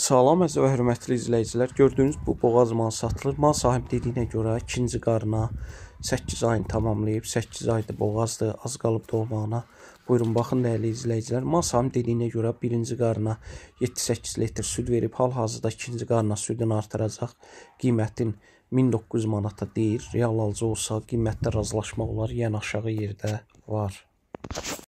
Salam əziz və hörmətli izləyicilər. Gördüyünüz bu boğaz mal satılır. Mal sahibliyinə görə 2-ci qarına 8 ayını tamamlayıb. 8 aydır boğazdır, az qalıb dolmağına. Buyurun baxın dəyərli izləyicilər. Mal sahibi dediyinə görə 1-ci qarına 7-8 litr süd verib, hal-hazırda 2-ci qarına südün artıracaq. Qiymətin 1900 manata deyir. Real alıcı olsa qiymətdə razılaşma olar, yəni aşağı yerdə var.